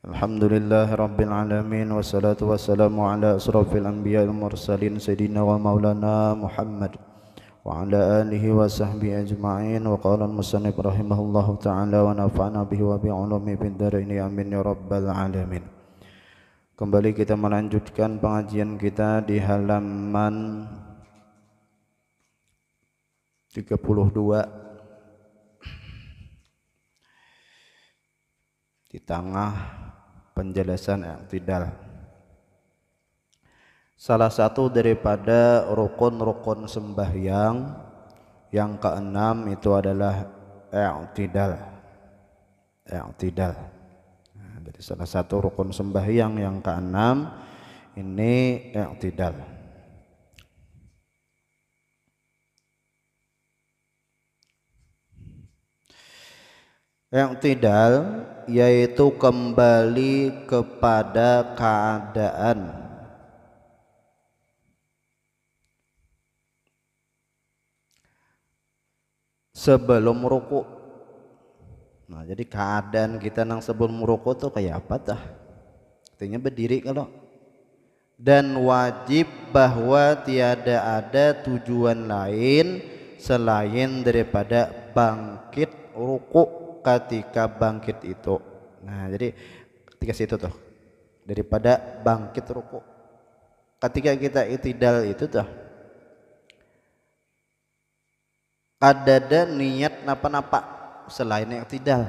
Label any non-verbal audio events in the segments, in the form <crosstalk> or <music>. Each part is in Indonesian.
Alhamdulillahirrabbilalamin Wassalatu wassalamu ala asrafil anbiya mursalin wa maulana Muhammad Wa ala alihi wa sahbihi ajma'in Wa qala al rahimahullahu ta'ala Wa nafa'na bihi wa bin amin ya rabbal alamin Kembali kita melanjutkan pengajian kita di halaman 32 di tengah penjelasan i'tidal. Salah satu daripada rukun-rukun sembahyang yang keenam itu adalah i'tidal. I'tidal. Nah, jadi salah satu rukun sembahyang yang keenam ini i'tidal. Yang tidak yaitu kembali kepada keadaan sebelum ruku. Nah, jadi keadaan kita nang sebelum ruku tuh kayak apa tah? Artinya berdiri kalau dan wajib bahwa tiada ada tujuan lain selain daripada bangkit rukuk ketika bangkit itu. Nah, jadi ketika situ tuh daripada bangkit ruku. Ketika kita itidal itu tuh ada-ada niat napa-napa selain itidal.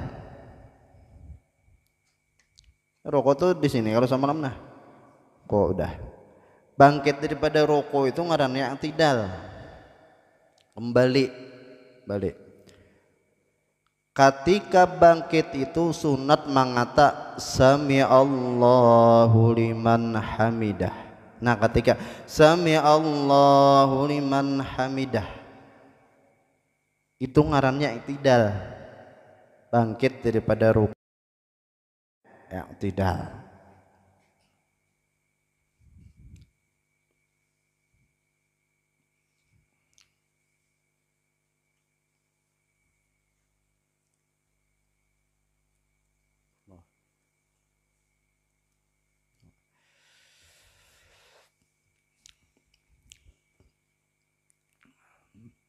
Rokok tuh di sini kalau sama nah. Kok udah bangkit daripada rokok itu yang itidal. Kembali balik Ketika bangkit itu sunat mengata sami Allahu liman hamidah. Nah, ketika sami Allahu liman hamidah itu ngarannya iktidal. Bangkit daripada rukuk. yang tidak.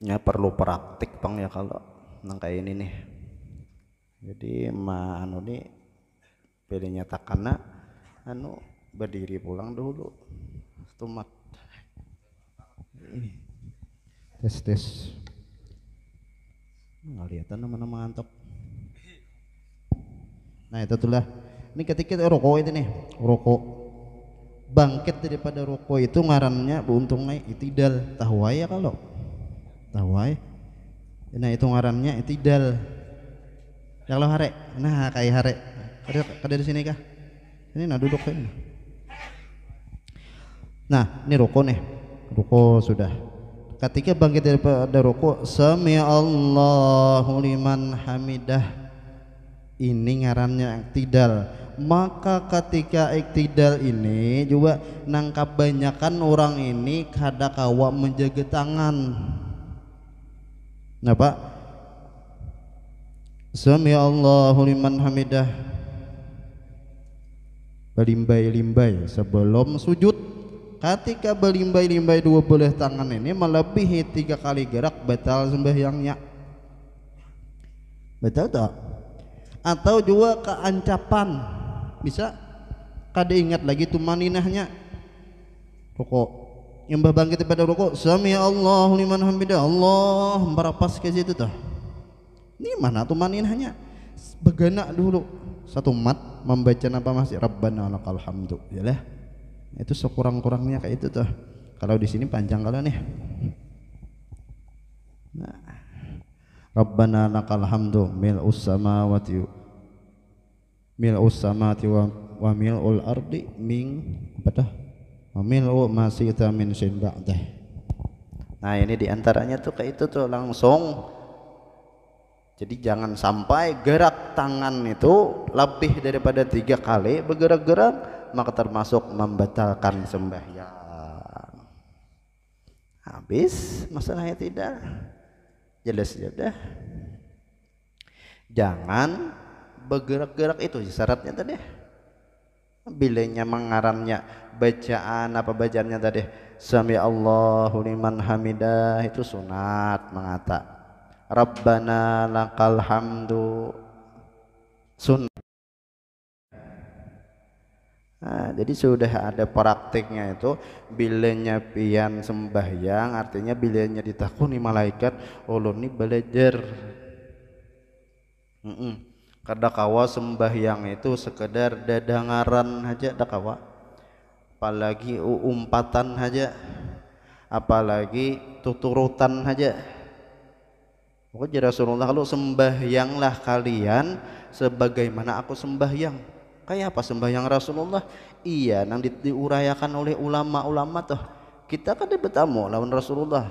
ya perlu praktik bang ya kalau nang kayak ini nih jadi ma anu nih pilihnya nak. anu berdiri pulang dulu tumat ini tes tes nggak nama-nama antok. nah itu tuh lah ini ketika rokok itu nih rokok bangkit daripada rokok itu ngarannya beuntung itidal tahu ya kalau tawai nah itu ngarannya itidal kalau hare nah kayak hare kada kada di sini kah ini nah duduk sini nah ini ruko nih ruko sudah ketika bangkit pada ruko sami Allahu liman hamidah ini ngarannya iktidal maka ketika iktidal ini juga nangkap banyakan orang ini kada kawa menjaga tangan Napa? Sami Allahu liman hamidah. Belimbai-limbai sebelum sujud. Ketika belimbai-limbai dua belah tangan ini melebihi tiga kali gerak batal sembahyangnya. Betul tak? Atau juga keancapan bisa kada ingat lagi tumaninahnya pokok yang berbangkit pada rokok, sami Allahu liman hamidah. Allah merapas ke situ tuh. Ini mana tuh manin hanya beganak dulu satu mat membaca apa masih Rabbana lakal hamdu ya lah itu sekurang-kurangnya kayak itu tuh kalau di sini panjang kalau nih nah Rabbana lakal hamdu mil samawati mil usama wa, wa mil ul ardi ming apa tuh Mamilu masita min syin ba'dah. Nah ini diantaranya tuh kayak itu tuh langsung. Jadi jangan sampai gerak tangan itu lebih daripada tiga kali bergerak-gerak maka termasuk membatalkan sembahyang. Habis masalahnya tidak jelas ya udah. Jangan bergerak-gerak itu syaratnya tadi bilenya mengaramnya bacaan apa bacaannya tadi sami Allahu liman hamidah itu sunat mengata Rabbana lakal hamdu sunat Nah, jadi sudah ada praktiknya itu bilenya pian sembahyang artinya bilenya ditakuni malaikat ulun ini belajar mm -mm kada kawa sembahyang itu sekedar dadangaran aja dak kawa apalagi umpatan aja apalagi tuturutan aja Pokoknya ya Rasulullah kalau sembahyanglah kalian sebagaimana aku sembahyang. Kayak apa sembahyang Rasulullah? Iya, nang di, diurayakan oleh ulama-ulama tuh. Kita kan bertamu lawan Rasulullah.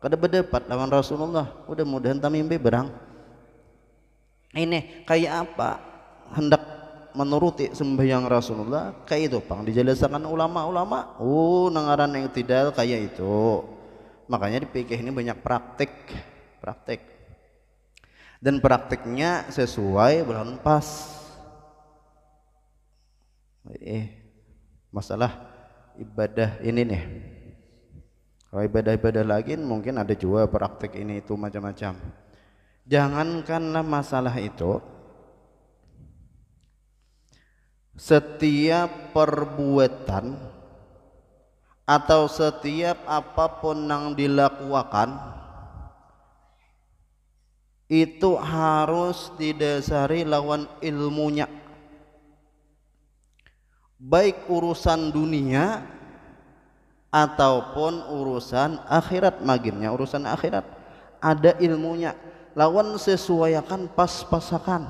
Kada berdebat lawan Rasulullah. Mudah-mudahan mimpi berang ini kayak apa hendak menuruti sembahyang Rasulullah kayak itu pang dijelaskan ulama-ulama oh nangaran yang tidak kayak itu makanya di PK ini banyak praktik praktik dan praktiknya sesuai bulan pas eh masalah ibadah ini nih kalau ibadah-ibadah lagi mungkin ada juga praktik ini itu macam-macam jangankanlah masalah itu setiap perbuatan atau setiap apapun yang dilakukan itu harus didasari lawan ilmunya baik urusan dunia ataupun urusan akhirat maginnya urusan akhirat ada ilmunya lawan sesuaikan pas-pasakan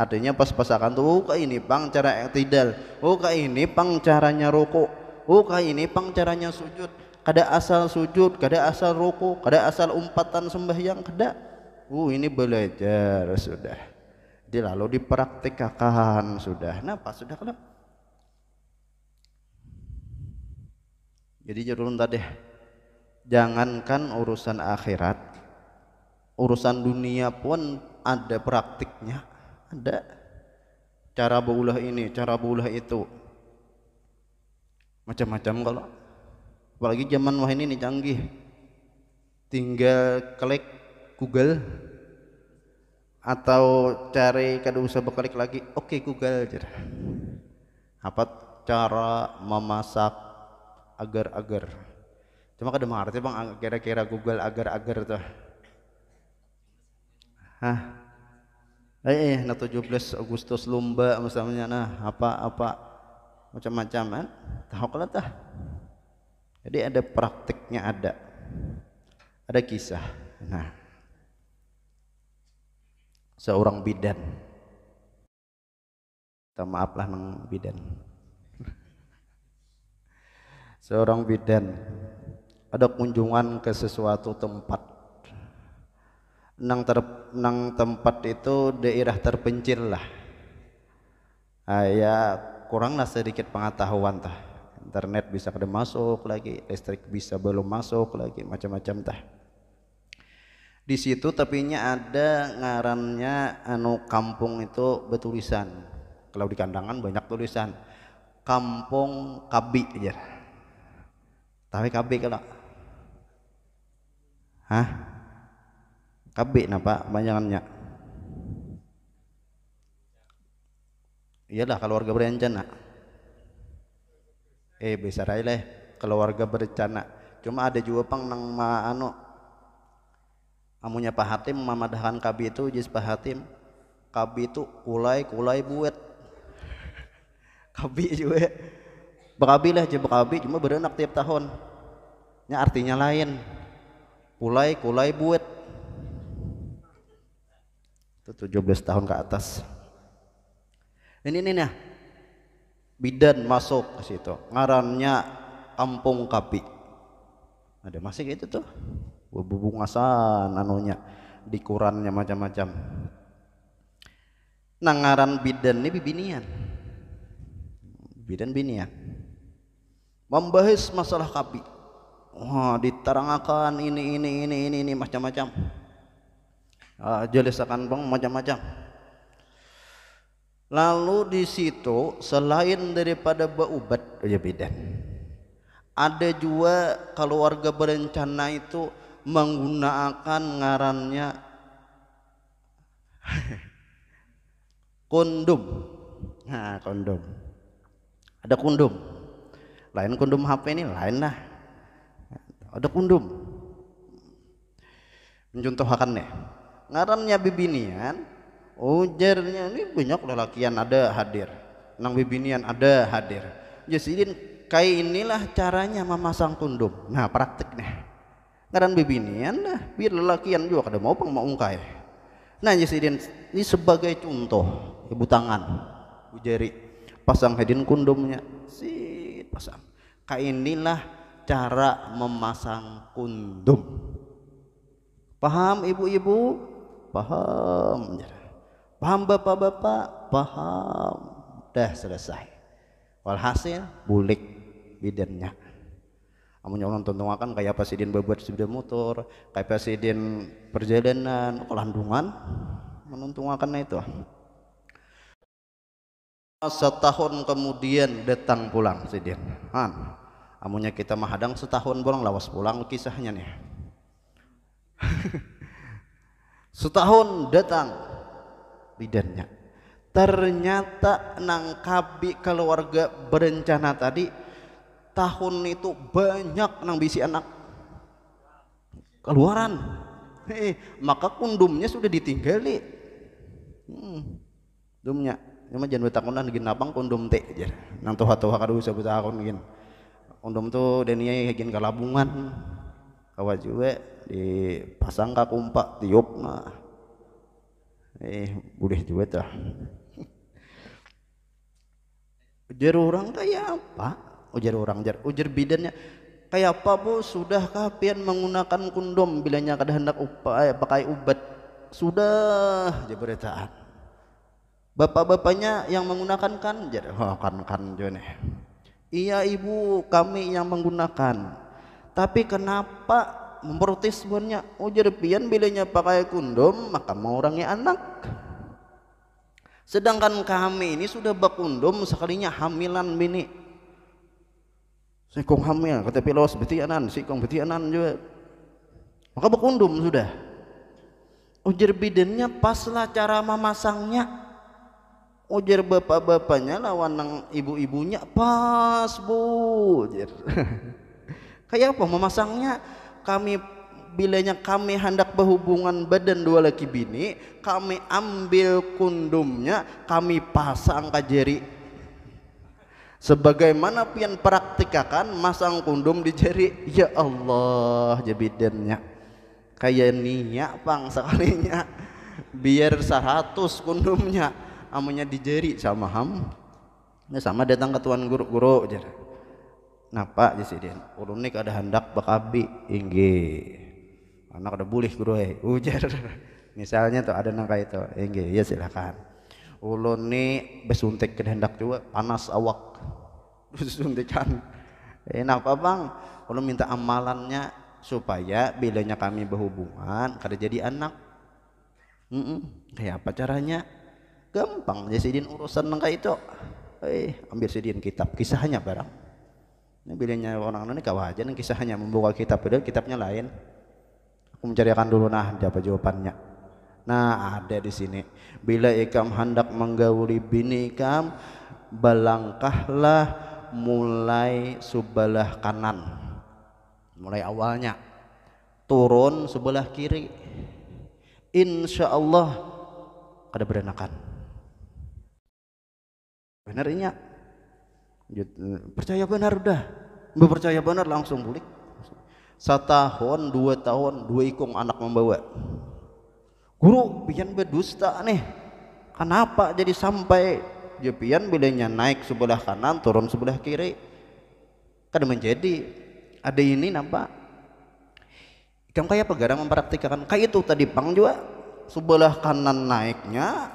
artinya pas-pasakan tuh oh kayak ini pang cara tidal oh kayak ini pang caranya rokok oh kayak ini pang caranya sujud kada asal sujud kada asal rokok kada asal umpatan sembahyang kada oh ini belajar sudah jadi lalu dipraktikakan sudah napa sudah kenapa? jadi jurun tadi jangankan urusan akhirat urusan dunia pun ada praktiknya ada cara baulah ini cara baulah itu macam-macam kalau apalagi zaman wah ini nih canggih tinggal klik Google atau cari kada usah bekalik lagi oke okay, Google aja apa cara memasak agar-agar cuma kada mengerti bang kira-kira Google agar-agar tuh Hah? Eh, eh nah 17 Agustus lumba misalnya nah apa-apa macam-macam kan. kalau tah. Jadi ada praktiknya ada. Ada kisah. Nah. Seorang bidan. Kita maaflah nang bidan. seorang bidan ada kunjungan ke sesuatu tempat nang ter, nang tempat itu daerah terpencil lah ah, ya kuranglah sedikit pengetahuan tah internet bisa kada masuk lagi listrik bisa belum masuk lagi macam-macam tah di situ tepinya ada ngarannya anu kampung itu betulisan kalau di kandangan banyak tulisan kampung kabi aja tapi kabi kalau hah KB napa panjangannya iyalah kalau keluarga berencana eh besar bisa leh warga berencana cuma ada juga pang nang ma anu amunya Pak Hatim memadahkan kabi itu jis Pak Hatim kabi itu kulai kulai buet <laughs> kabi juga berabi lah je berabi cuma berenak tiap tahun nya artinya lain kulai kulai buet itu 17 tahun ke atas ini ini nih ya. bidan masuk ke situ ngarannya kampung kapi ada masih gitu tuh bubungasan anunya kurannya macam-macam nangaran bidan ini bibinian bidan binian membahas masalah kapi wah diterangkan ini ini ini ini, ini macam-macam Ah, jelas akan bang macam-macam lalu di situ selain daripada baubat oh, ya beda. ada juga kalau warga berencana itu menggunakan ngarannya <laughs> kondom nah kondom ada kondom lain kondom HP ini lain lah ada kondom mencontohkan ya Ngarannya bibinian ujarnya ini banyak lelakian ada hadir nang bibinian ada hadir jadi kayak inilah caranya memasang kondom nah praktiknya ngaran bibinian dah biar lelakian juga kada mau peng mau ungkai nah jadi ini sebagai contoh ibu tangan ujari pasang hadin kondomnya si pasang kayak inilah cara memasang kondom paham ibu-ibu paham paham bapak-bapak paham dah selesai walhasil bulik bidannya kamu nyonon tentu akan kayak presiden berbuat sepeda motor, kayak presiden perjalanan, kelandungan, menuntungakan itu. Setahun kemudian datang pulang presiden Han, amunya kita mahadang setahun bolong lawas pulang kisahnya nih. <laughs> setahun datang bidannya ternyata nangkabi keluarga berencana tadi tahun itu banyak nang bisi anak keluaran eh, maka kundumnya sudah ditinggali hmm, dumnya cuma jangan betakunan lagi abang kundum teh aja nang tuha hatu kadu bisa betakun gin kundum tuh denia gin kalabungan awa juga pasang ka kumpa tiup na eh boleh juga. tah ujar orang kayak apa ujar orang ujar ujar bidannya kayak apa bu sudah kapian menggunakan kondom bilanya kada hendak upai pakai ubat sudah berita bapak-bapaknya yang menggunakan kan jadi oh, kan kan jone iya ibu kami yang menggunakan tapi kenapa memprotes Oh ujar pian bilanya pakai kondom maka mau orangnya anak sedangkan kami ini sudah berkondom sekalinya hamilan bini si kong hamil kata pilos anan, si kong anan juga maka berkondom sudah ujar oh, bidennya paslah cara memasangnya ujar oh, bapak-bapaknya lawan ibu-ibunya pas bu <laughs> Kayak apa memasangnya? Kami bilanya kami hendak berhubungan badan dua laki bini, kami ambil kundumnya, kami pasang ke jari. Sebagaimana pian praktikakan masang kundum di jari, ya Allah jebidennya Kayak niat pang sekalinya, biar seratus kundumnya, amunya di jari sama ham. Ya sama datang ke tuan guru-guru jadi napa jadi den urun nih ada hendak bak inggi anak ada bulih gue eh. ujar <laughs> misalnya tuh ada nangka itu inggi ya silakan ulun nih besuntik ke hendak juga panas awak <laughs> besuntikan eh napa bang ulun minta amalannya supaya bilanya kami berhubungan kada jadi anak mm kayak apa caranya gampang jadi urusan nangka itu eh ambil sedin kitab kisahnya barang ini bedanya orang anu ini kau aja nih kisahnya membuka kitab beda kitabnya lain aku mencarikan dulu nah apa jawabannya nah ada di sini bila ikam hendak menggauli bini ikam balangkahlah mulai sebelah kanan mulai awalnya turun sebelah kiri insya Allah ada beranakan benar ini Gitu. percaya benar udah nggak percaya benar langsung satu tahun dua tahun dua ikung anak membawa guru pian berdusta nih kenapa jadi sampai dia ya pian bedanya naik sebelah kanan turun sebelah kiri kan menjadi ada ini nampak kamu kayak pegarang mempraktikkan kayak itu tadi pang juga sebelah kanan naiknya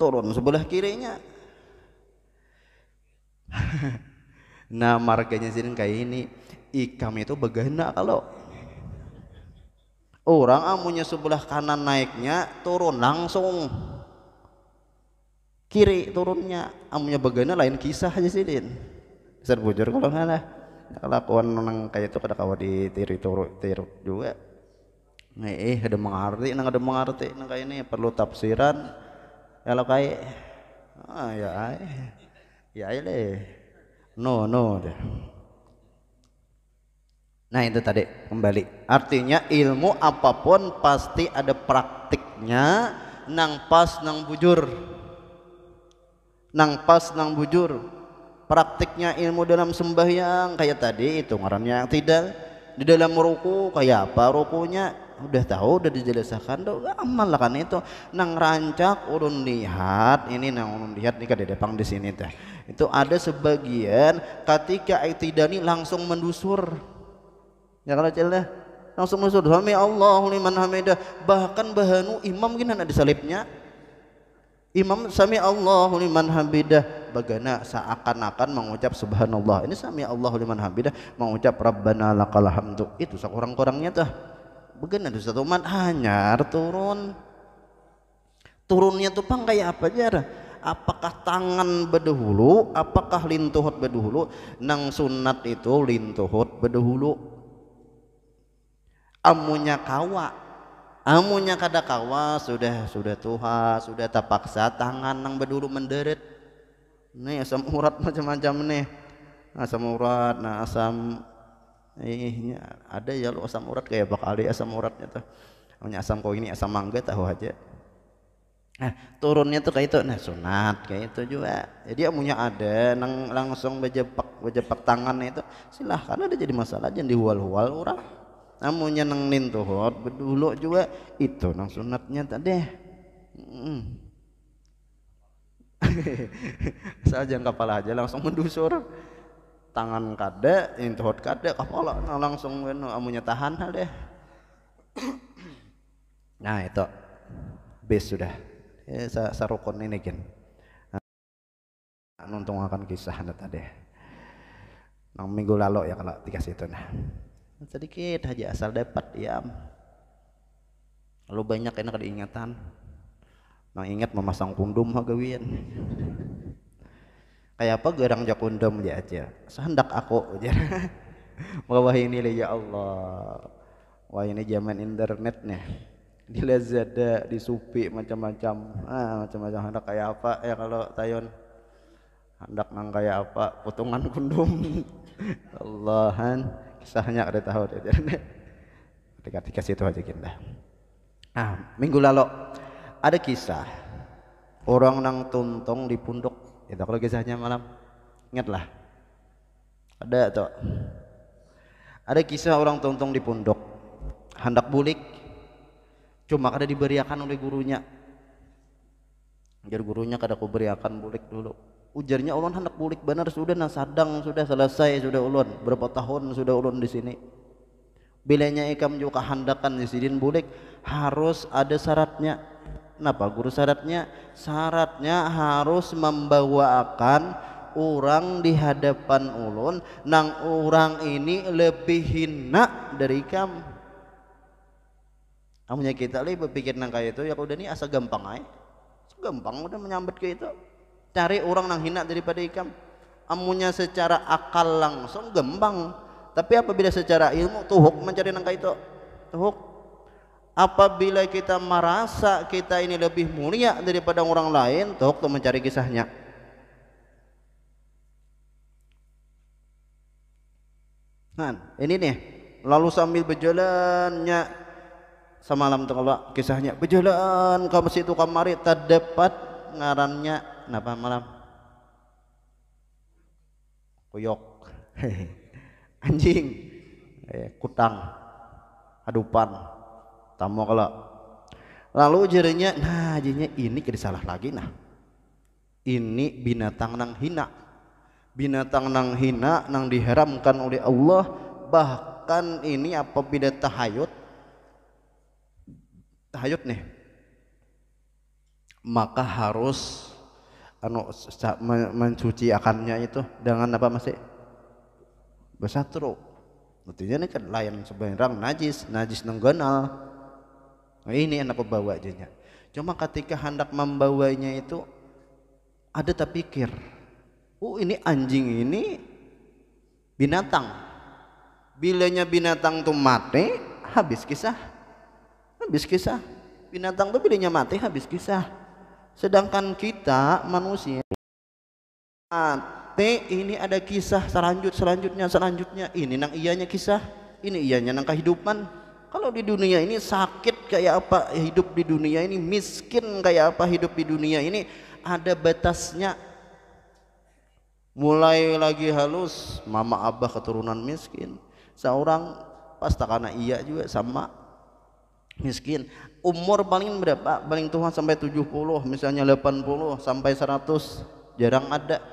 turun sebelah kirinya <laughs> nah marganya sini kayak ini ikam itu begana kalau orang amunya ah sebelah kanan naiknya turun langsung kiri turunnya amunya ah begana lain kisah aja sih serbujur besar bujur kalau ngalah kelakuan nang kayak itu kada kawa ditiru tiru tiru juga nih eh ada mengerti nang ada mengerti nang kayak ini perlu tafsiran kalau kayak ah ya ay. Eh ya ini ya, no no deh. Nah itu tadi kembali artinya ilmu apapun pasti ada praktiknya nang pas nang bujur nang pas nang bujur praktiknya ilmu dalam sembahyang kayak tadi itu ngarannya yang tidak di dalam ruku kayak apa rukunya udah tahu udah dijelaskan tuh amal lah kan itu nang rancak urun lihat ini nang urun lihat nih kadepang di sini teh itu ada sebagian ketika itidani langsung mendusur ya kalau celah langsung mendusur sami Allahu liman hamidah bahkan bahanu imam gini ada selipnya Imam sami Allahu liman hamidah bagana seakan-akan mengucap subhanallah. Ini sami Allahu liman hamidah mengucap rabbana lakal hamdu. Itu sekurang-kurangnya tuh begini satu Umar hanyar ah, turun turunnya tuh pang kayak apa aja apakah tangan berdahulu apakah lintuhut berdahulu nang sunat itu lintuhut berdahulu amunya kawa amunya kada kawa sudah sudah tuha sudah tak paksa tangan nang bedahulu menderit nih asam urat macam-macam nih asam urat nah asam eh ada ya lu asam urat kayak bakal ada asam uratnya tuh punya asam kau ini asam mangga tahu aja nah turunnya tuh kayak itu nah sunat kayak itu juga jadi ya, punya ada nang langsung bejepak bejepak tangan itu silahkan ada jadi masalah jangan dihual-hual orang amunya nah, nang nintuhot bedulu juga itu nang sunatnya tadi hmm. <laughs> saya jangan kepala aja langsung mendusur tangan kade yang kade kada kepala nah langsung kan, ah, amunya tahan deh <clears throat> nah itu base sudah ya, eh, sarukon ini kan nuntung akan kisah anda tadi nang minggu lalu ya kalau dikasih itu nah sedikit aja asal dapat ya lalu banyak enak diingatan nang ingat memasang kundum hagawian <laughs> kayak apa gerang jakundam dia aja sehendak aku <laughs> wah ini ya Allah wah ini zaman internetnya di Lazada di Supi macam-macam ah macam-macam hendak kayak apa ya kalau tayon hendak nang kayak apa potongan <laughs> kundum Allahan kisahnya ada tahu deh ketika situ aja kita ah minggu lalu ada kisah orang nang tuntong di pundok. Itu kalau kisahnya malam ingatlah. Ada atau ada kisah orang tontong di pondok hendak bulik cuma kada diberiakan oleh gurunya ujar gurunya kada ku beriakan bulik dulu ujarnya ulun hendak bulik benar sudah nah sadang sudah selesai sudah ulun berapa tahun sudah ulun di sini bilanya ikam juga hendakkan di sidin bulik harus ada syaratnya Kenapa guru syaratnya? Syaratnya harus membawakan orang di hadapan ulun nang orang ini lebih hina dari kamu. Amunya kita lihat berpikir nang kayak itu ya udah nih asa gampang aja. Gampang udah menyambut ke itu. Cari orang nang hina daripada ikam. Amunya secara akal langsung gampang. Tapi apabila secara ilmu tuhuk mencari nang kayak itu. Tuhuk apabila kita merasa kita ini lebih mulia daripada orang lain tok mencari kisahnya nah ini nih lalu sambil berjalannya semalam tengok kisahnya berjalan ke situ kamari terdapat ngarannya napa nah, malam Kuyok, <laughs> anjing eh, kutang adupan tamu kalau lalu jarinya nah jadinya ini kiri salah lagi nah ini binatang nang hina binatang nang hina nang diharamkan oleh Allah bahkan ini apa beda tahayut tahayut nih maka harus anu mencuci akannya itu dengan apa masih bersatru artinya ini kan lain sebenarnya najis najis nenggonal ini enak pembawa bawa cuma ketika hendak membawanya itu ada tak pikir oh ini anjing ini binatang bilanya binatang tuh mati habis kisah habis kisah binatang tuh bilanya mati habis kisah sedangkan kita manusia mati ini ada kisah selanjut selanjutnya selanjutnya ini nang ianya kisah ini ianya nang kehidupan kalau di dunia ini sakit kayak apa hidup di dunia ini, miskin kayak apa hidup di dunia ini, ada batasnya. Mulai lagi halus, mama abah keturunan miskin. Seorang pas takana iya juga sama miskin. Umur paling berapa? Paling Tuhan sampai 70, misalnya 80 sampai 100 jarang ada.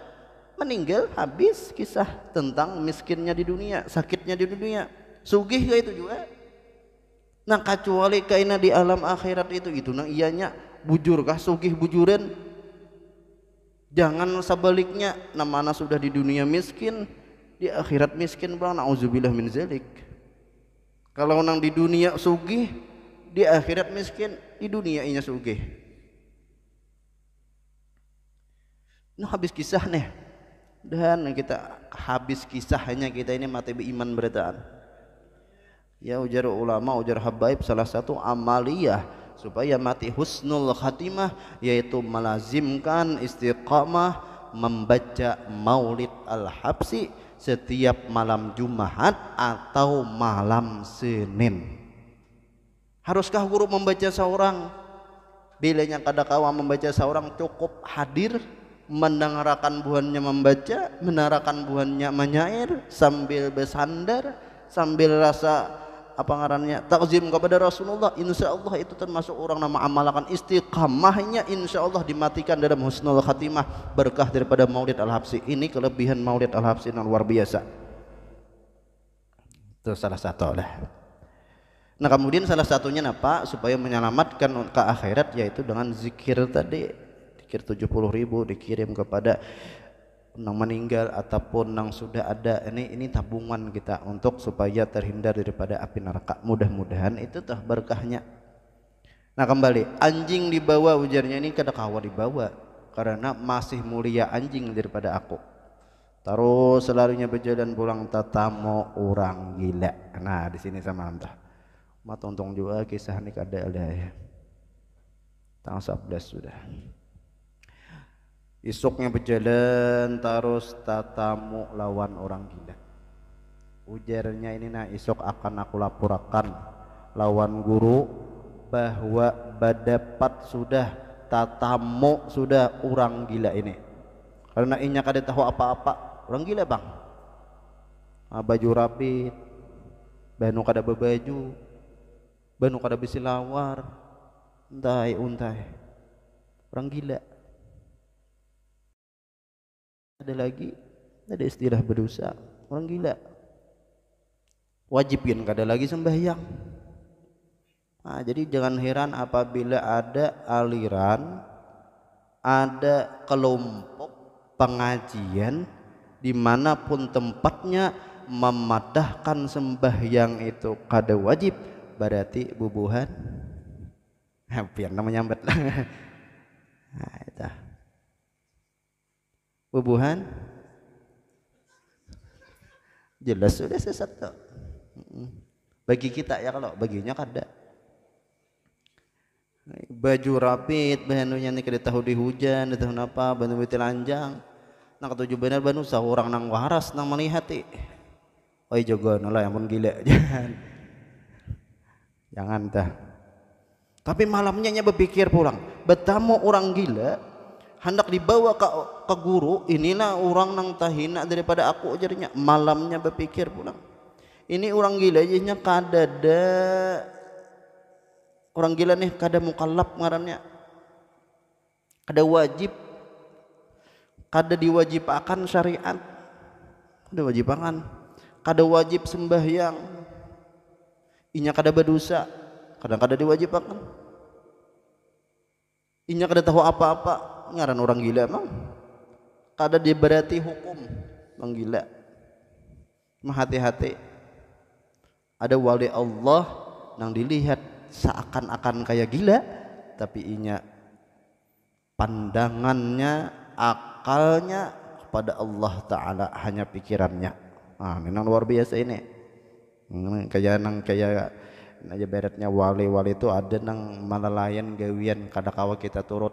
Meninggal habis kisah tentang miskinnya di dunia, sakitnya di dunia. Sugih kayak itu juga nah kecuali kainah di alam akhirat itu itu, nang ianya bujur kah sugih bujuren jangan sebaliknya nah mana sudah di dunia miskin di akhirat miskin bang nauzubillah min zalik kalau nang di dunia sugih di akhirat miskin di dunia iya sugih nah habis kisah nih dan kita habis kisahnya kita ini mati beriman beritaan ya ujar ulama ujar habaib salah satu amaliyah supaya mati husnul khatimah yaitu melazimkan istiqamah membaca maulid al-habsi setiap malam Jumat atau malam Senin haruskah guru membaca seorang bilanya kadakawa membaca seorang cukup hadir mendengarkan buahnya membaca mendengarkan buahnya menyair sambil bersandar sambil rasa apa ngarannya takzim kepada Rasulullah insya Allah itu termasuk orang nama amalakan istiqamahnya insya Allah dimatikan dalam husnul khatimah berkah daripada maulid al-habsi ini kelebihan maulid al-habsi yang luar biasa itu salah satu lah nah kemudian salah satunya apa supaya menyelamatkan ke akhirat yaitu dengan zikir tadi zikir 70 ribu dikirim kepada nang meninggal ataupun nang sudah ada ini ini tabungan kita untuk supaya terhindar daripada api neraka mudah-mudahan itu tuh berkahnya nah kembali anjing dibawa ujarnya ini kada kawa dibawa karena masih mulia anjing daripada aku terus selalunya berjalan pulang tetamu orang gila nah di sini sama alhamdulillah Ma untung juga kisah ini kada ada ya tanggal 11 sudah Isuknya berjalan terus tatamu lawan orang gila. Ujarnya ini nah isok akan aku laporkan lawan guru bahwa badapat sudah tatamu sudah orang gila ini. Karena inya kada tahu apa-apa, orang gila bang. Ah, baju rapi, banu kada bebaju, banu kada lawar, untai untai. Orang gila ada lagi ada istilah berdosa orang gila wajib kan kada lagi sembahyang nah, jadi jangan heran apabila ada aliran ada kelompok pengajian dimanapun tempatnya mematahkan sembahyang itu kada wajib berarti bubuhan <laughs> hampir namanya <laughs> nah, itu Bubuhan? Jelas sudah sesat tuh. Bagi kita ya kalau baginya kada. Baju rapit, bahannya nih kada tahu di hujan, tahun apa, bantu beti lanjang. Nang ketujuh benar banu orang nang waras nang melihat oh iya juga nolah yang pun gila <laughs> jangan. Jangan tah. Tapi malamnya nya berpikir pulang, betamu orang gila hendak dibawa ke, ke guru inilah orang nang tahina daripada aku jadinya malamnya berpikir pulang ini orang gila jenya kada ada orang gila nih kada mukallaf ngarannya kada wajib kada diwajibkan syariat kada pangan kada wajib sembahyang inya kada berdosa kadang kada diwajibakan inya kada tahu apa-apa ngaran orang gila mah kada diberati hukum menggila mah hati-hati ada wali Allah yang dilihat seakan-akan kayak gila tapi inya pandangannya akalnya kepada Allah Ta'ala hanya pikirannya nah memang luar biasa ini kayak nang kayak aja beratnya wali-wali itu ada nang malalayan gawian kadakawa kita turut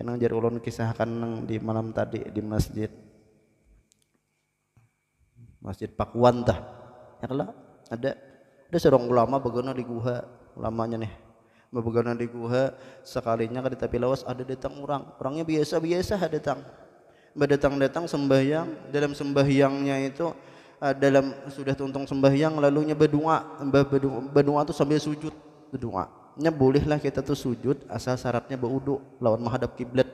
yang jar ulun kisahkan nang di malam tadi di masjid masjid Pakuan tah ya ada ada seorang ulama bagana di guha ulamanya nih bagana di guha sekalinya kada tapi lawas ada datang orang orangnya biasa-biasa ada datang berdatang-datang sembahyang dalam sembahyangnya itu ah, dalam sudah tuntung sembahyang lalunya berdoa berdoa itu sambil sujud berdoa syaratnya bolehlah kita tuh sujud asal syaratnya berwudu lawan menghadap kiblat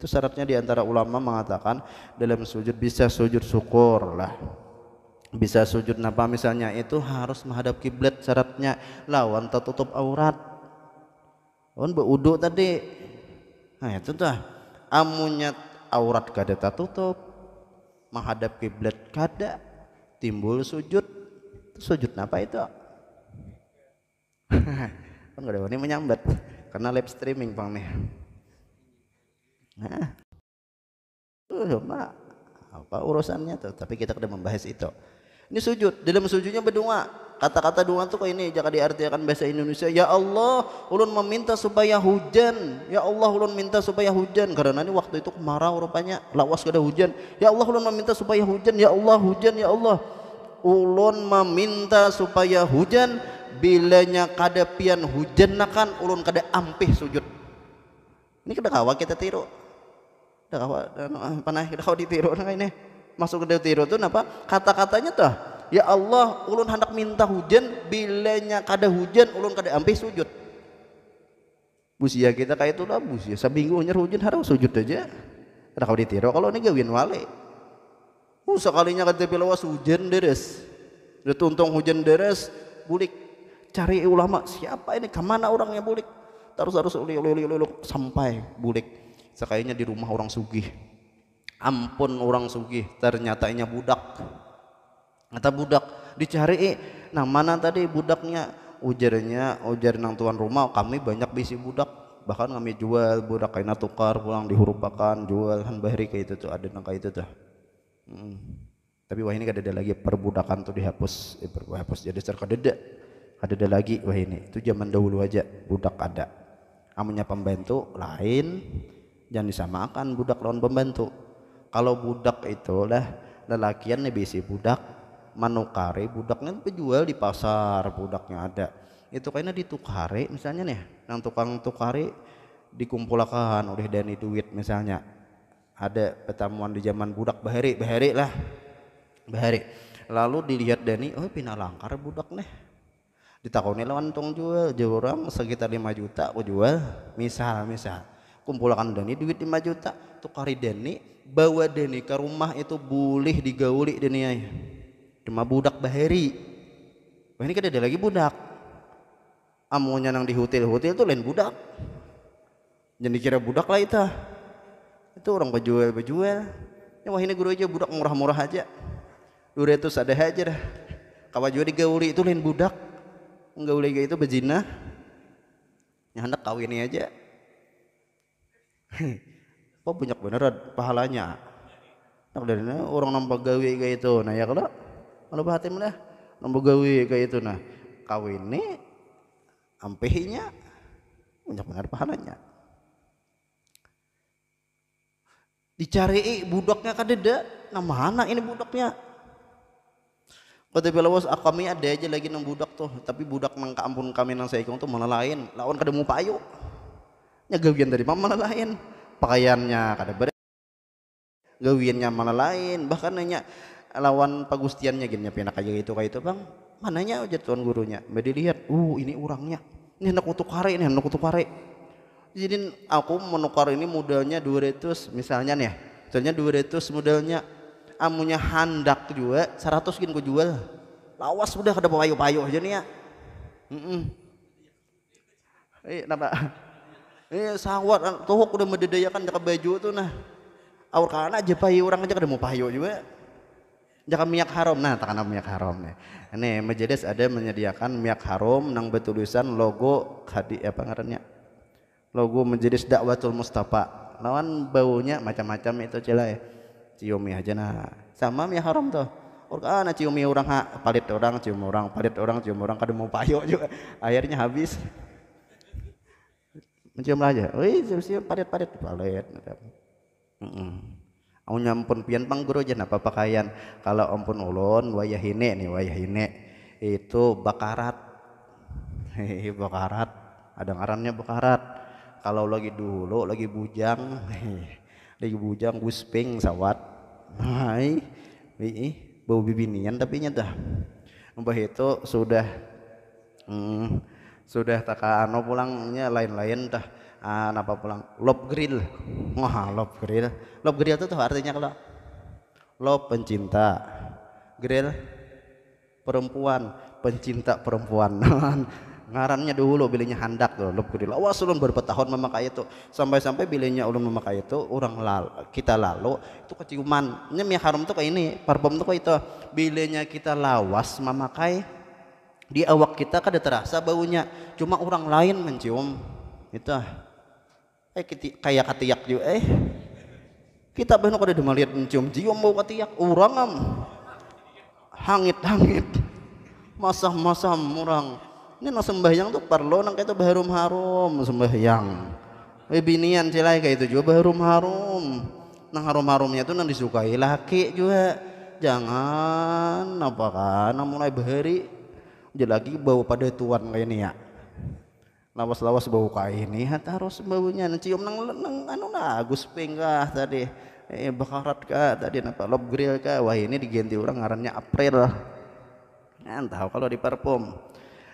itu syaratnya diantara ulama mengatakan dalam sujud bisa sujud syukur lah bisa sujud napa misalnya itu harus menghadap kiblat syaratnya lawan tertutup aurat lawan berwudu tadi nah itu tuh amunnya aurat kada tertutup menghadap kiblat kada timbul sujud sujud napa itu <laughs> kan gak ada wani menyambat karena live streaming bang nih nah tuh mak apa urusannya tuh tapi kita udah membahas itu ini sujud dalam sujudnya berdoa kata-kata doa tuh kayak ini jangan diartikan bahasa Indonesia ya Allah ulun meminta supaya hujan ya Allah ulun minta supaya hujan karena ini waktu itu kemarau rupanya lawas kada hujan ya Allah ulun meminta supaya hujan ya Allah hujan ya Allah ulun meminta supaya hujan bilanya kada pian hujan kan ulun kada ampih sujud ini kada kawa kita tiru kada kawa anu, ah, panah kada kawa ditiru nah ini masuk kada tiru tuh apa kata-katanya tuh ya Allah ulun hendak minta hujan bilanya kada hujan ulun kada ampih sujud busia kita kayak itu lah busia seminggu hanya hujan harus sujud aja kada kawa ditiru kalau ini gawin wale Uh, sekalinya kata pilawas hujan deres. Tuntung hujan deres, bulik cari ulama siapa ini kemana orangnya bulik terus harus sampai bulik sekayanya di rumah orang sugih ampun orang sugih ternyatanya budak kata budak dicari eh, nah mana tadi budaknya ujarnya ujar nang tuan rumah kami banyak bisi budak bahkan kami jual budak kaina tukar pulang dihurupakan jual han bahri kayak itu tuh ada nang kayak itu tuh hmm. tapi wah ini kada ada lagi perbudakan tuh dihapus eh, perbudak jadi serka dedek ada ada lagi wah ini itu zaman dahulu aja budak ada amunya pembantu lain jangan disamakan budak lawan pembantu kalau budak itu lah lelakian bisi budak manukari budaknya penjual di pasar budaknya ada itu kayaknya ditukari misalnya nih nang tukang tukari dikumpulkan oleh dani duit misalnya ada pertemuan di zaman budak bahari bahari lah bahari lalu dilihat dani oh pinalangkar budak nih ditakoni lawan tong jual jual orang sekitar 5 juta ku jual misal misal kumpulkan deni duit 5 juta tukari deni bawa deni ke rumah itu boleh digauli deni ay cuma budak baheri, Wah, ini kan ada lagi budak amunya nang di hotel-hotel itu lain budak jadi kira budak lah itu itu orang berjual berjual, ya wah ini guru aja budak murah-murah aja dure itu ada aja dah kawa juga digauli itu lain budak nggak boleh kayak itu berzina yang hendak kawin aja <laughs> kok banyak bener pahalanya nak dari orang nampak gawe kayak itu nah ya kalau kalau bahatim lah nampak gawe kayak itu nah kawin ini ampehnya banyak benar pahalanya dicari eh, budaknya kadeda nama mana ini budaknya Kata bila aku kami ada aja lagi nang budak tuh, tapi budak nang kampun kami nang saya tuh malah lain, lawan kada mau payu. Nya gawian dari mama malah lain, pakaiannya kada ber gawiannya malah lain, bahkan nanya lawan pagustiannya gini pindah aja itu kayak itu bang mananya aja tuan gurunya mau dilihat uh ini orangnya ini hendak untuk kare ini hendak untuk kare jadi aku menukar ini modalnya ratus misalnya nih ya. misalnya ratus modalnya amunya handak juga 100 gin gue jual lawas udah kada payo payo aja nih ya mm -mm. Iya, eh, napa? Eh, iya, sawat tuh udah mededayakan jaka baju tuh nah. Aur kana aja payo orang aja kada mau payo juga. Jaka minyak haram nah takana minyak haram nih. Nih majelis ada menyediakan minyak haram nang betulisan logo hadi apa ngarannya? Logo majelis dakwatul Mustafa. Lawan baunya macam-macam itu celah ya ciumi aja ya nah sama mi haram tuh Quran ciumi orang ha, palit orang cium orang palit orang cium orang kadang mau payo juga airnya habis mencium aja wih cium cium palit palit palit mau nyampun pian pangguru aja apa pakaian kalau ampun ulun wayah nih wayah itu bakarat hehehe bakarat ada ngarannya bakarat kalau lagi dulu lagi bujang hehehe dari bujang gusping sawat hai ih, bau bibinian tapi nyata mbah itu sudah hmm, sudah tak anu pulangnya lain-lain dah ah, apa pulang lob grill wah lob grill lob grill itu tuh artinya kalau lob pencinta grill perempuan pencinta perempuan <laughs> ngarannya dulu bilinya handak loh. lub kudila wah sulun berpetahun memakai itu sampai-sampai bilinya ulun memakai itu orang lal, kita lalu itu keciuman ini harum tuh kayak ini parfum tuh kayak itu bilinya kita lawas memakai di awak kita kada terasa baunya cuma orang lain mencium itu eh kayak katiak juga eh kita benar kada melihat mencium cium bau katiak orang am hangit hangit masam masam orang ini nang sembahyang tuh perlu nang kayak itu baharum harum sembahyang webinian eh, cilai kayak itu juga baharum harum nang harum harumnya tuh nang disukai laki juga jangan apa kan mulai bahari lagi bau pada tuan kayak ini ya lawas-lawas bau kain ini harus baunya nah, cium nang nang anu nah Gus Pinggah tadi eh bakarat kah tadi napa lob grill kah wah ini diganti orang ngarannya April Entah kan tahu kalau di parfum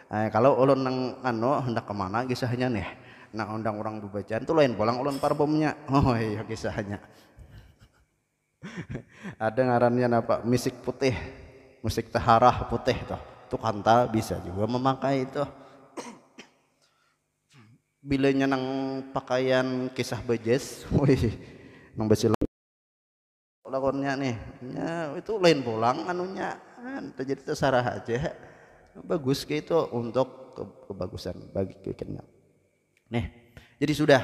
Nah, kalau ulun nang anu hendak kemana kisahnya nih nah undang orang bacaan tuh lain bolang ulun parbomnya <laughs> oh iya kisahnya <laughs> ada ngarannya apa musik putih musik taharah putih tuh tuh kanta bisa juga memakai itu <coughs> bilanya nang pakaian kisah bejes <laughs> wih nang besi lakonnya nih ya, itu lain pulang anunya kan jadi tersarah aja bagus ke itu untuk kebagusan bagi kekenya nih jadi sudah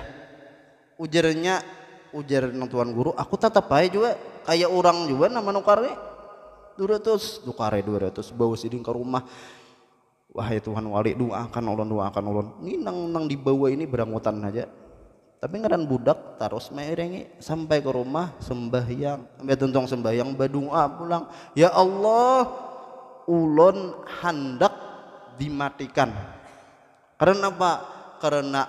ujarnya ujar tuan guru aku tetap aja juga kayak orang juga nama dua 200 nukare ratus bawa sidin ke rumah wahai Tuhan wali doakan ulun doakan ulun ini nang nang dibawa ini berangutan aja tapi ngaran budak taros merengi sampai ke rumah sembahyang sampai tentang sembahyang berdoa ah, pulang ya Allah ulun hendak dimatikan. Karena apa? Karena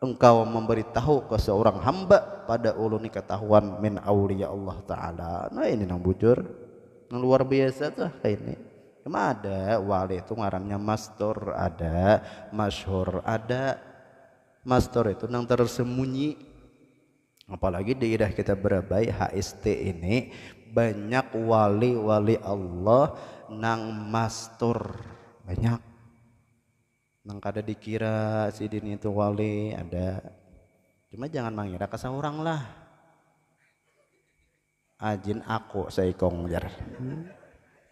engkau memberitahu ke seorang hamba pada ulun ketahuan min Allah taala. Nah ini nang bujur. Nang luar biasa tuh kayak ini. Cuma ada wali itu ngarannya Master ada, masyhur ada. Master itu nang tersembunyi. Apalagi di daerah kita berabai HST ini banyak wali-wali Allah nang mastur banyak nang kada dikira si dini itu wali ada cuma jangan mangira ke orang lah ajin aku seikong jar hmm.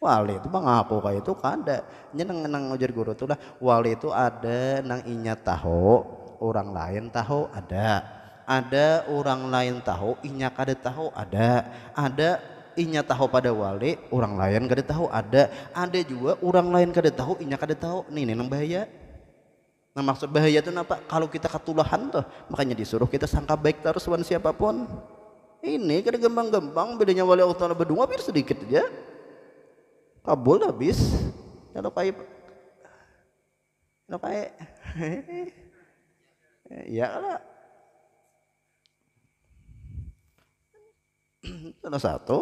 wali itu bang aku kayak itu kada nyeneng nang ujar guru tuh lah wali itu ada nang inya tahu orang lain tahu ada ada orang lain tahu inya kada tahu ada ada inya tahu pada wali orang lain kada tahu ada ada juga orang lain kada tahu inya kada tahu nih nih nang bahaya nah maksud bahaya itu apa kalau kita ketulahan tuh makanya disuruh kita sangka baik terus wan siapapun ini kada gembang-gembang bedanya wali Allah Ta'ala berdua biar sedikit aja kabul habis kalau kayak kalau kayak <laughs> ya lah Ada <clears throat> satu.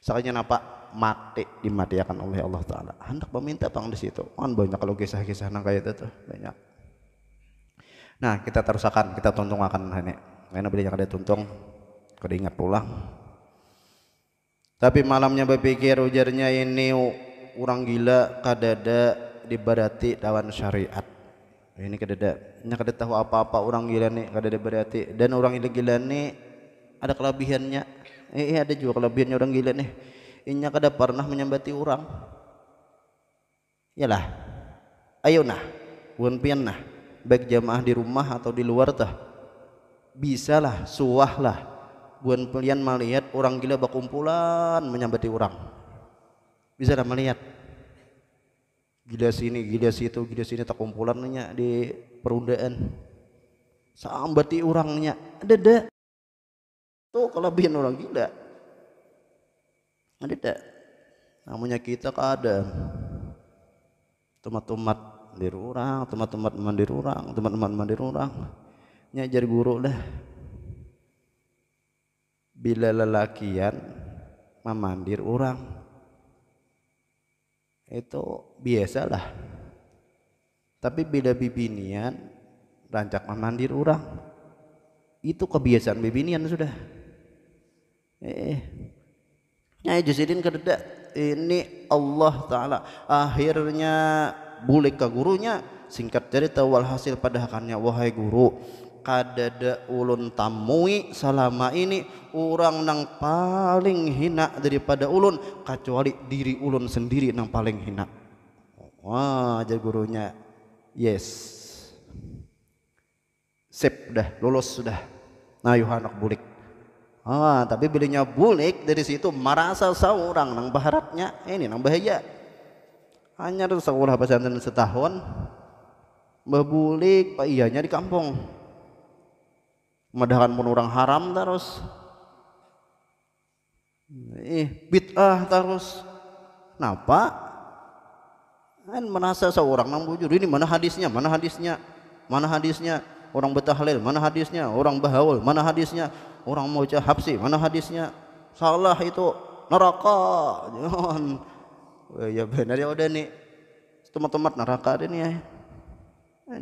Sakanya napa mati dimatiakan oleh Allah Taala. Hendak meminta pang di situ. Kan banyak kalau kisah-kisah nang kayak itu tuh banyak. Nah kita terusakan kita tuntung akan ini. Karena beli yang ada tuntung, kau ingat pulang. Tapi malamnya berpikir ujarnya ini orang gila kadada dibadati lawan syariat. Ini kadada, ini kadada tahu apa-apa orang gila ni kadada berarti dan orang gila, -gila ni ada kelebihannya eh, eh, ada juga kelebihannya orang gila nih inya kada pernah menyambati orang yalah ayo nah pian nah baik jamaah di rumah atau di luar tah bisalah suah lah, buan pilihan melihat orang gila berkumpulan menyambati orang bisa dah melihat gila sini gila situ gila sini tak kumpulannya di perundaan sambati orangnya ada Tuh Itu kelebihan orang gila. Ada tidak? Namanya kita ada Tomat-tomat mandir orang, tomat-tomat mandir orang, tomat-tomat mandir orang. Nyajar guru dah. Bila lelakian memandir orang itu biasalah tapi bila bibinian rancak memandir orang itu kebiasaan bibinian sudah Eh. Nyai Jusidin kereda ini Allah taala akhirnya bulik ke gurunya singkat cerita walhasil pada hakannya wahai guru kadada ulun tamui selama ini orang nang paling hina daripada ulun kecuali diri ulun sendiri nang paling hina wah jadi gurunya yes sip dah lulus sudah nah yuhanak bulik Ah, tapi belinya bulik dari situ merasa seorang nang baharatnya ini nang bahaya. Hanya tuh sekolah pesantren setahun bebulik pak iyanya di kampung. Madahan pun orang haram terus. Eh, bid'ah terus. Napa? Kan merasa seorang nang bujur ini mana hadisnya? Mana hadisnya? Mana hadisnya? orang betahlil mana hadisnya orang bahaul mana hadisnya orang mau habsi mana hadisnya salah itu neraka nyon oh, ya benar ya udah nih teman-teman neraka ini ya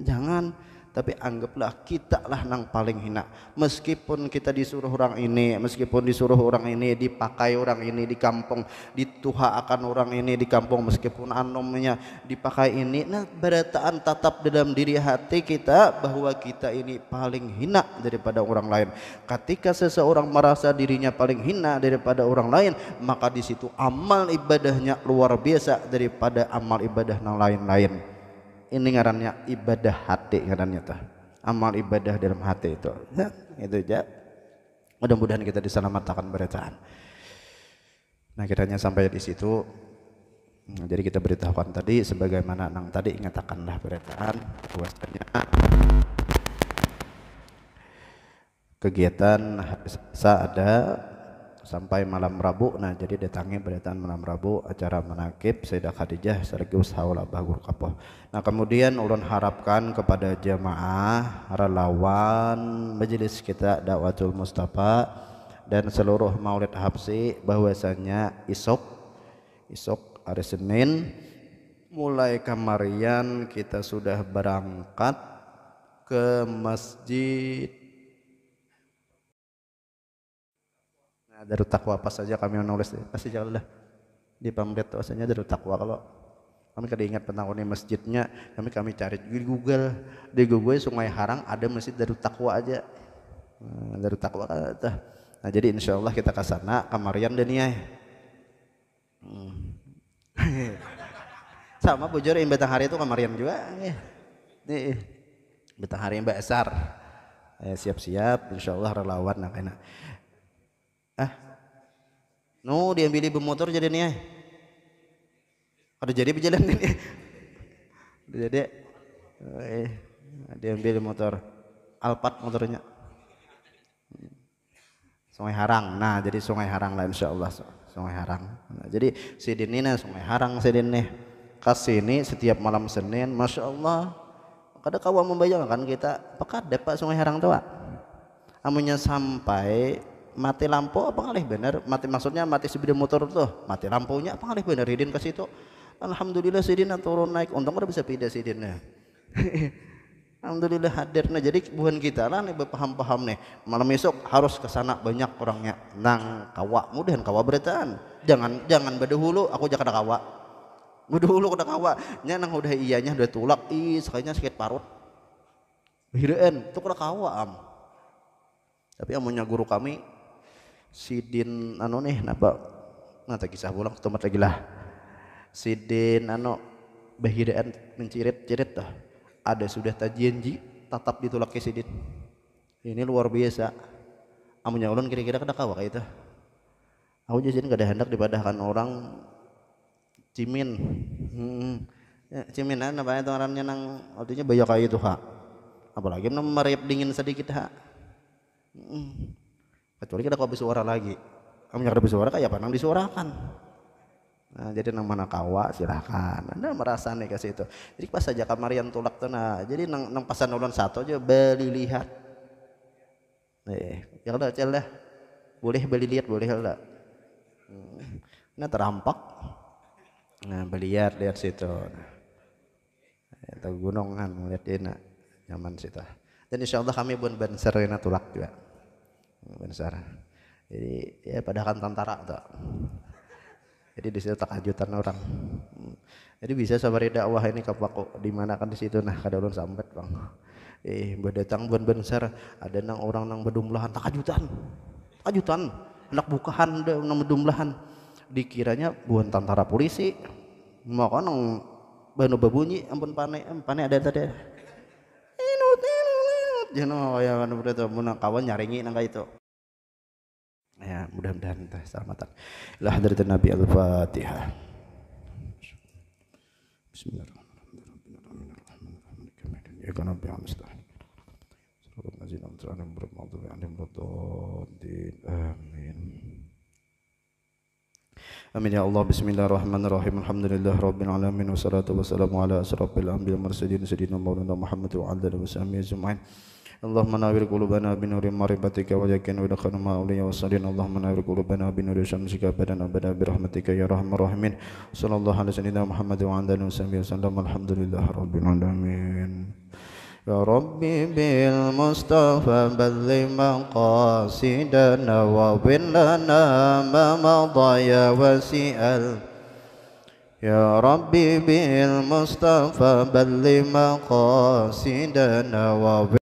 jangan tapi anggaplah kita lah nang paling hina meskipun kita disuruh orang ini meskipun disuruh orang ini dipakai orang ini di kampung dituha akan orang ini di kampung meskipun anomnya dipakai ini nah berataan tatap dalam diri hati kita bahwa kita ini paling hina daripada orang lain ketika seseorang merasa dirinya paling hina daripada orang lain maka di situ amal ibadahnya luar biasa daripada amal ibadah yang lain-lain ini ngarannya ibadah hati ngarannya tuh amal ibadah dalam hati itu itu aja mudah-mudahan kita diselamatkan beritaan nah kiranya sampai di situ nah, jadi kita beritahukan tadi sebagaimana nang tadi ingatkanlah beritaan kuasanya kegiatan saat ada sampai malam Rabu nah jadi datangnya beritaan malam Rabu acara menakib Sayyidah Khadijah serigus haula bagur kapoh nah kemudian ulun harapkan kepada jemaah relawan majelis kita dakwatul Mustafa dan seluruh maulid hapsi bahwasanya isok isok hari Senin mulai kemarian kita sudah berangkat ke masjid dari takwa apa saja kami menulis pasti jalanlah di pamret bahasanya dari takwa kalau kami ingat tentang ini masjidnya kami kami cari di Google di Google Sungai Harang ada masjid dari takwa aja hmm, dari takwa kata nah jadi insya Allah kita ke sana kamarian dunia hmm. <laughs> sama bujur yang betang hari itu kamarian juga nih betah hari yang besar eh, siap-siap insya Allah relawan nah, enak ah nu no, diambil ibu motor jadi nih eh. ada jadi berjalan ini jadi eh diambil motor Alphard motornya Sungai Harang. Nah, jadi Sungai Harang lah insya Allah Sungai Harang. Nah, jadi sidinina nah, Sungai Harang Kasih ini setiap malam Senin, masya Allah. Kada kawan membayangkan kita pekat dapat Sungai Harang tua. Amunya sampai mati lampu apa ngalih bener mati maksudnya mati sebidang motor tuh mati lampunya apa ngalih bener Ridin ke situ alhamdulillah Sidin turun naik untung udah bisa pindah sidinnya <laughs> Alhamdulillah hadir. Nah jadi bukan kita lah nih berpaham-paham nih. Malam esok harus ke sana banyak orangnya. Nang mudah mudahan kawat beritaan. Jangan jangan berdahulu aku jaga kawa. Bedahulu kada kawa. Nya nang udah iyanya udah tulak. Ih sekalinya sakit parut. Hireen, itu kau kawak am. Tapi amunya guru kami sidin anu nih napa nanti kisah pulang ke tempat lagi lah sidin anu bahidaan mencirit-cirit tuh ada sudah tajianji tatap ditolak ke sidin ini luar biasa amunya ulun kira-kira kena kawak itu aku jadi gak ada hendak dipadahkan orang cimin hmm. ya, cimin eh, nah, apa itu orangnya nang artinya banyak kayak itu ha apalagi nama meriap dingin sedikit ha hmm kecuali kita kau suara lagi kamu yang suara kayak apa nang disuarakan Nah, jadi nang mana kawa silahkan. Anda merasa nih kasih itu. Jadi pas saja kamarian tulak tuh nah. Jadi nang nang pasan ulun satu aja beli lihat. Eh, ya dah cel dah. Boleh beli lihat boleh lah. Hmm. Nah terampak. Nah beli lihat lihat situ. Nah, gunungan melihat dia nak nyaman situ. Dan insya Allah kami pun benser ya, nah, tulak juga besar. Jadi ya padahal kan tentara tuh. Jadi di situ takajutan orang. Jadi bisa sabari ya, dakwah ini Pak di mana kan di situ nah kadulun sambat bang. Eh berdatang buan besar ada nang orang nang bedumlahan takajutan. Takajutan nak bukahan nang bedumlahan dikiranya buan tentara polisi. Maka nang bano babunyi ampun panai panai ada tadi. Inut inut jangan mau ya banu berdatang kawan nyaringi nang kayak itu. Ya, mudah-mudahan keselamatan. Ila hadratin Nabi Al-Fatihah. Bismillahirrahmanirrahim. Ya, Amin. Amin ya Allah Bismillahirrahmanirrahim Alhamdulillah Rabbil Alamin Wassalatu wassalamu ala asrafil anbiya mursalin Sayyidina Maulana Muhammad wa ala alihi wa sahbihi ajma'in اللهم نور قلوبنا بنور معرفتك وجعلنا ودخل ما أولياء وصلين اللهم نور قلوبنا بنور شمسك أبدا أبدا برحمتك يا رحم الراحمين صلى الله على سيدنا محمد وعلى آله وصحبه وسلم الحمد لله رب العالمين يا ربي بالمصطفى بلغ مقاصدنا وبن لنا ما مضى يا وسيع يا ربي بالمصطفى بلغ مقاصدنا وبن